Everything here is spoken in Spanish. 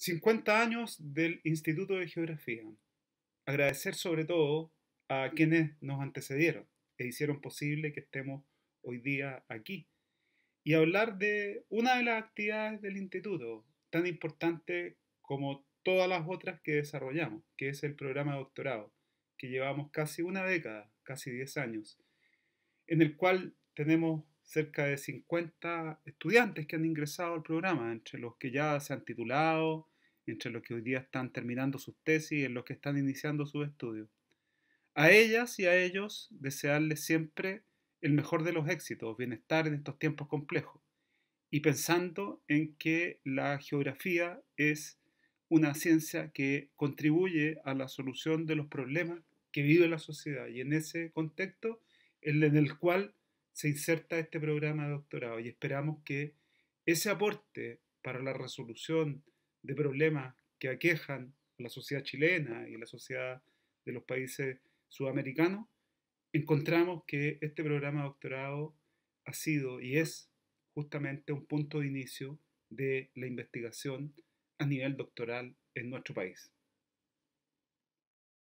50 años del Instituto de Geografía. Agradecer sobre todo a quienes nos antecedieron e hicieron posible que estemos hoy día aquí. Y hablar de una de las actividades del instituto, tan importante como todas las otras que desarrollamos, que es el programa de doctorado, que llevamos casi una década, casi 10 años, en el cual tenemos cerca de 50 estudiantes que han ingresado al programa, entre los que ya se han titulado, entre los que hoy día están terminando sus tesis, en los que están iniciando sus estudios. A ellas y a ellos desearles siempre el mejor de los éxitos, bienestar en estos tiempos complejos, y pensando en que la geografía es una ciencia que contribuye a la solución de los problemas que vive la sociedad y en ese contexto en el cual se inserta este programa de doctorado y esperamos que ese aporte para la resolución de problemas que aquejan a la sociedad chilena y a la sociedad de los países sudamericanos, encontramos que este programa de doctorado ha sido y es justamente un punto de inicio de la investigación a nivel doctoral en nuestro país.